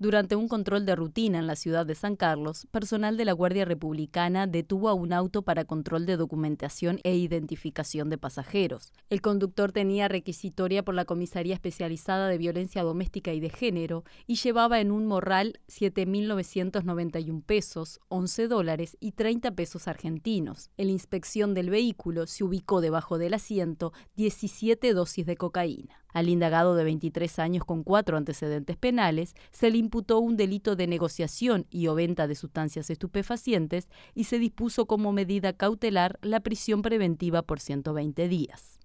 Durante un control de rutina en la ciudad de San Carlos, personal de la Guardia Republicana detuvo a un auto para control de documentación e identificación de pasajeros. El conductor tenía requisitoria por la Comisaría Especializada de Violencia Doméstica y de Género y llevaba en un morral 7.991 pesos, 11 dólares y 30 pesos argentinos. En la inspección del vehículo se ubicó debajo del asiento 17 dosis de cocaína. Al indagado de 23 años con cuatro antecedentes penales, se le imputó un delito de negociación y o venta de sustancias estupefacientes y se dispuso como medida cautelar la prisión preventiva por 120 días.